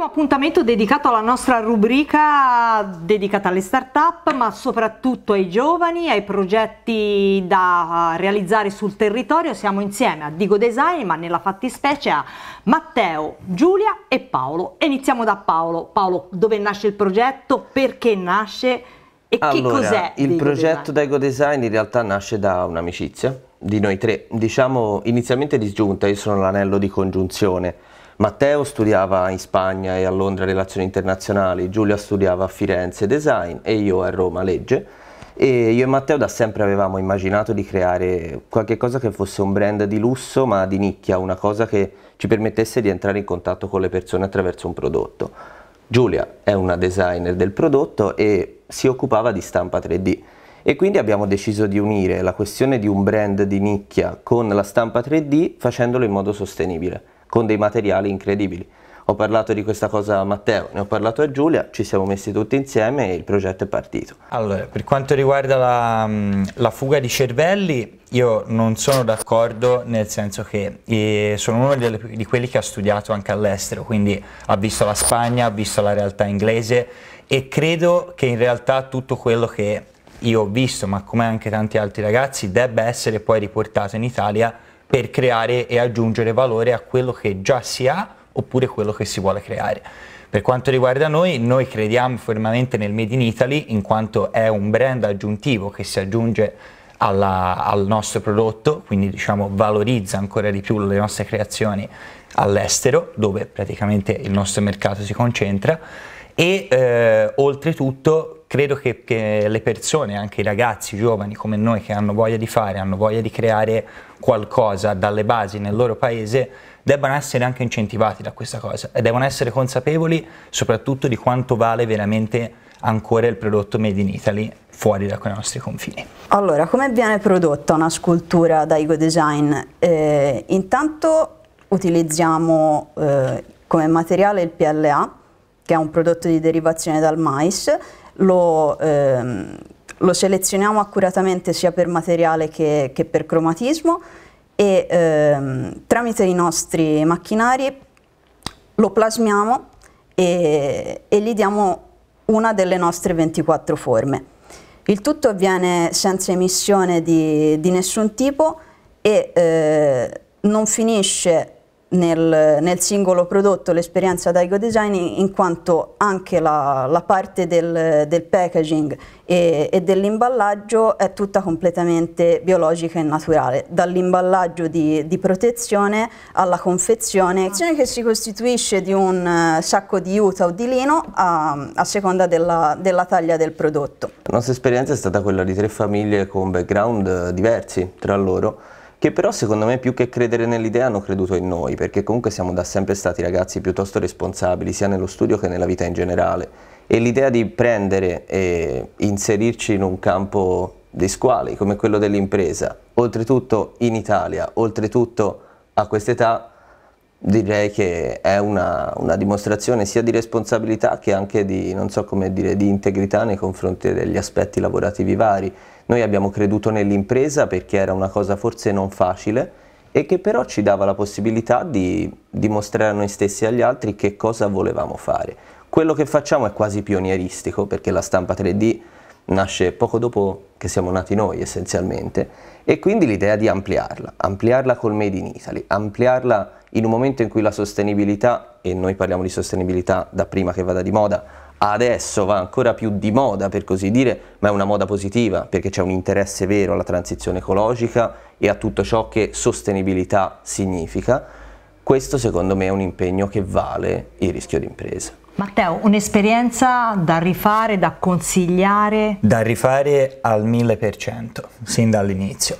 ultimo appuntamento dedicato alla nostra rubrica dedicata alle start-up, ma soprattutto ai giovani, ai progetti da realizzare sul territorio. Siamo insieme a Digo Design, ma nella fattispecie a Matteo, Giulia e Paolo. Iniziamo da Paolo. Paolo, dove nasce il progetto? Perché nasce? E allora, che cos'è? Il Digo progetto Design? Dego Design in realtà nasce da un'amicizia di noi tre, diciamo inizialmente disgiunta, io sono l'anello di congiunzione Matteo studiava in Spagna e a Londra relazioni internazionali, Giulia studiava a Firenze design e io a Roma legge. E io e Matteo da sempre avevamo immaginato di creare qualcosa che fosse un brand di lusso ma di nicchia, una cosa che ci permettesse di entrare in contatto con le persone attraverso un prodotto. Giulia è una designer del prodotto e si occupava di stampa 3D e quindi abbiamo deciso di unire la questione di un brand di nicchia con la stampa 3D facendolo in modo sostenibile con dei materiali incredibili. Ho parlato di questa cosa a Matteo, ne ho parlato a Giulia, ci siamo messi tutti insieme e il progetto è partito. Allora, per quanto riguarda la, mm, la fuga di cervelli, io non sono d'accordo nel senso che eh, sono uno delle, di quelli che ha studiato anche all'estero, quindi ha visto la Spagna, ha visto la realtà inglese e credo che in realtà tutto quello che io ho visto, ma come anche tanti altri ragazzi, debba essere poi riportato in Italia per creare e aggiungere valore a quello che già si ha oppure quello che si vuole creare. Per quanto riguarda noi, noi crediamo fermamente nel Made in Italy in quanto è un brand aggiuntivo che si aggiunge alla, al nostro prodotto, quindi diciamo valorizza ancora di più le nostre creazioni all'estero, dove praticamente il nostro mercato si concentra e eh, oltretutto credo che, che, le persone, anche i ragazzi giovani come noi che hanno voglia di fare, hanno voglia di creare qualcosa dalle basi nel loro paese, debbano essere anche incentivati da questa cosa e devono essere consapevoli soprattutto di quanto vale veramente ancora il prodotto made in Italy fuori dai nostri confini. Allora, come viene prodotta una scultura da Ego Design? Eh, intanto utilizziamo eh, come materiale il PLA, che è un prodotto di derivazione dal mais, lo, ehm, lo selezioniamo accuratamente sia per materiale che, che per cromatismo e ehm, tramite i nostri macchinari lo plasmiamo e, e gli diamo una delle nostre 24 forme. Il tutto avviene senza emissione di, di nessun tipo e eh, non finisce nel, nel, singolo prodotto l'esperienza Daigo Design in quanto anche la, la parte del, del, packaging e, e dell'imballaggio è tutta completamente biologica e naturale, dall'imballaggio di, di, protezione alla confezione, ah. che si costituisce di un eh, sacco di juta o di lino a, a seconda della, della taglia del prodotto. La nostra esperienza è stata quella di tre famiglie con background eh, diversi tra loro che però secondo me più che credere nell'idea hanno creduto in noi, perché comunque siamo da sempre stati ragazzi piuttosto responsabili, sia nello studio che nella vita in generale. E l'idea di prendere e inserirci in un campo di squali come quello dell'impresa, oltretutto in Italia, oltretutto a quest'età, direi che è una, una, dimostrazione sia di responsabilità che anche di, so dire, di integrità nei confronti degli aspetti lavorativi vari noi abbiamo creduto nell'impresa perché era una cosa forse non facile e che però ci dava la possibilità di dimostrare a noi stessi e agli altri che cosa volevamo fare. Quello che facciamo è quasi pionieristico perché la stampa 3D nasce poco dopo che siamo nati noi essenzialmente e quindi l'idea di ampliarla, ampliarla col Made in Italy, ampliarla in un momento in cui la sostenibilità, e noi parliamo di sostenibilità da prima che vada di moda, adesso va ancora più di moda per così dire, ma è una moda positiva perché c'è un interesse vero alla transizione ecologica e a tutto ciò che sostenibilità significa. Questo secondo me è un impegno che vale il rischio d'impresa. Matteo, un'esperienza da rifare, da consigliare? Da rifare al 1000%, sin dall'inizio.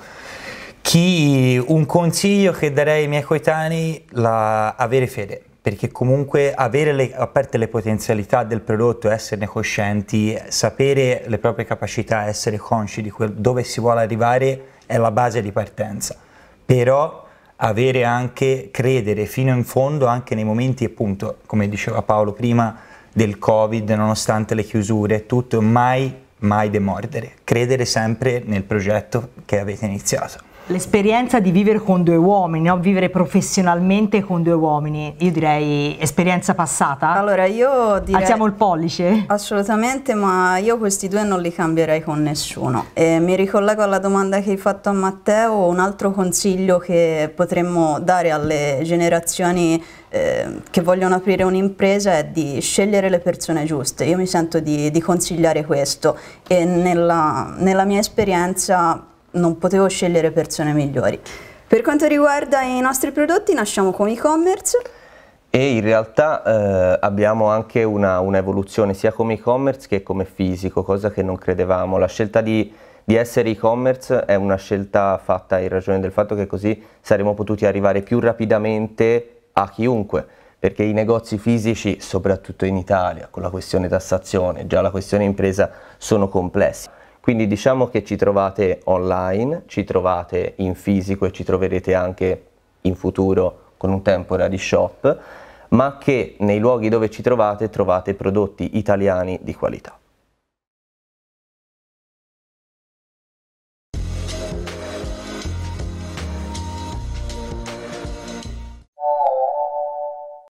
Chi, un consiglio che darei ai miei coetanei, è avere fede perché comunque avere le, aperte le potenzialità del prodotto, esserne coscienti, sapere le proprie capacità, essere consci di quel, dove si vuole arrivare è la base di partenza. Però avere anche, credere fino in fondo anche nei momenti appunto, come diceva Paolo prima, del Covid, nonostante le chiusure, tutto, mai, mai demordere, credere sempre nel progetto che avete iniziato l'esperienza di vivere con due uomini, no? vivere professionalmente con due uomini, io direi esperienza passata. Allora io direi... Alziamo il pollice? Assolutamente, ma io questi due non li cambierei con nessuno. E mi ricollego alla domanda che hai fatto a Matteo, un altro consiglio che potremmo dare alle generazioni ehm, che vogliono aprire un'impresa è di scegliere le persone giuste. Io mi sento di, di consigliare questo e nella, nella mia esperienza non potevo scegliere persone migliori. Per quanto riguarda i nostri prodotti, nasciamo con e-commerce. E in realtà eh, abbiamo anche un'evoluzione sia come e-commerce che come fisico, cosa che non credevamo. La scelta di, di essere e-commerce è una scelta fatta in ragione del fatto che così saremmo potuti arrivare più rapidamente a chiunque, perché i negozi fisici, soprattutto in Italia, con la questione tassazione, già la questione impresa, sono complessi. Quindi diciamo che ci trovate online, ci trovate in fisico e ci troverete anche in futuro con un temporary shop, ma che nei luoghi dove ci trovate trovate prodotti italiani di qualità.